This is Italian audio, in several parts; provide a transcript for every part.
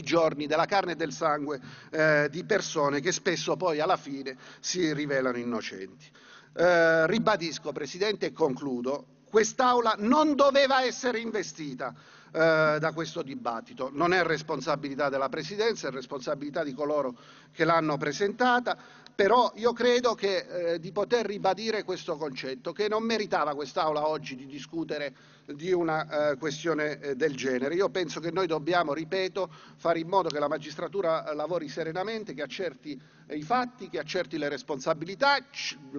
i giorni della carne e del sangue eh, di persone che spesso poi alla fine si rivelano innocenti. Eh, ribadisco, Presidente, e concludo, quest'Aula non doveva essere investita eh, da questo dibattito. Non è responsabilità della Presidenza, è responsabilità di coloro che l'hanno presentata, però io credo che, eh, di poter ribadire questo concetto, che non meritava quest'Aula oggi di discutere di una eh, questione eh, del genere. Io penso che noi dobbiamo, ripeto, fare in modo che la magistratura eh, lavori serenamente, che accerti eh, i fatti, che accerti le responsabilità,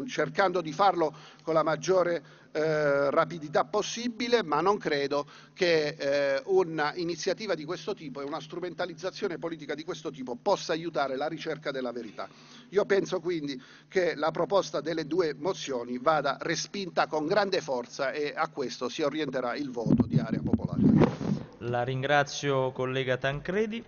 cercando di farlo con la maggiore eh, rapidità possibile, ma non credo che eh, un'iniziativa di questo tipo e una strumentalizzazione politica di questo tipo possa aiutare la ricerca della verità. Io penso quindi che la proposta delle due mozioni vada respinta con grande forza e a questo si orienterà il voto di Area Popolare. La ringrazio collega Tancredi.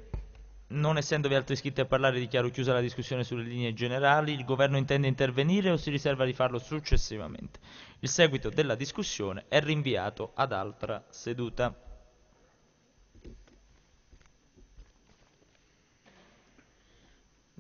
Non essendovi altri iscritti a parlare, dichiaro chiusa la discussione sulle linee generali. Il governo intende intervenire o si riserva di farlo successivamente? Il seguito della discussione è rinviato ad altra seduta.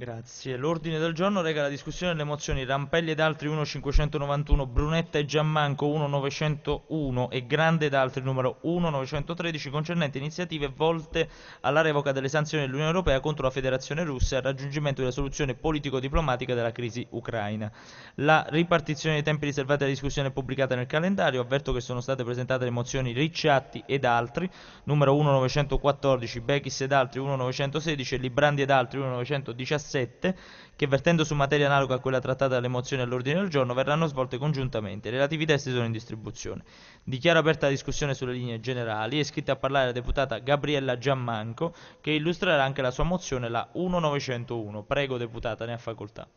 Grazie. L'ordine del giorno rega la discussione delle mozioni Rampelli ed altri 1591, Brunetta e Giammanco 1901 e Grande ed altri numero 1913 concernenti iniziative volte alla revoca delle sanzioni dell'Unione Europea contro la Federazione Russa e al raggiungimento della soluzione politico-diplomatica della crisi ucraina. La ripartizione dei tempi riservati alla discussione è pubblicata nel calendario. Avverto che sono state presentate le mozioni Ricciatti ed altri numero 1914, Bechis ed altri 1916 e Librandi ed altri 1917 7, che vertendo su materia analoga a quella trattata dalle mozioni all'ordine del giorno, verranno svolte congiuntamente. I relativi testi sono in distribuzione. Dichiaro aperta la discussione sulle linee generali. È iscritta a parlare la deputata Gabriella Giammanco, che illustrerà anche la sua mozione, la 1901. Prego, deputata, ne ha facoltà.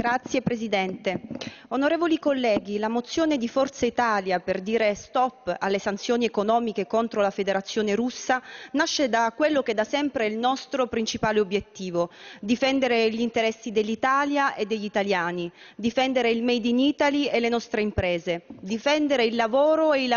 Signor Presidente, onorevoli colleghi, la mozione di Forza Italia per dire stop alle sanzioni economiche contro la Federazione russa nasce da quello che da sempre è il nostro principale obiettivo, difendere gli interessi dell'Italia e degli italiani, difendere il Made in Italy e le nostre imprese, difendere il lavoro e i lavoratori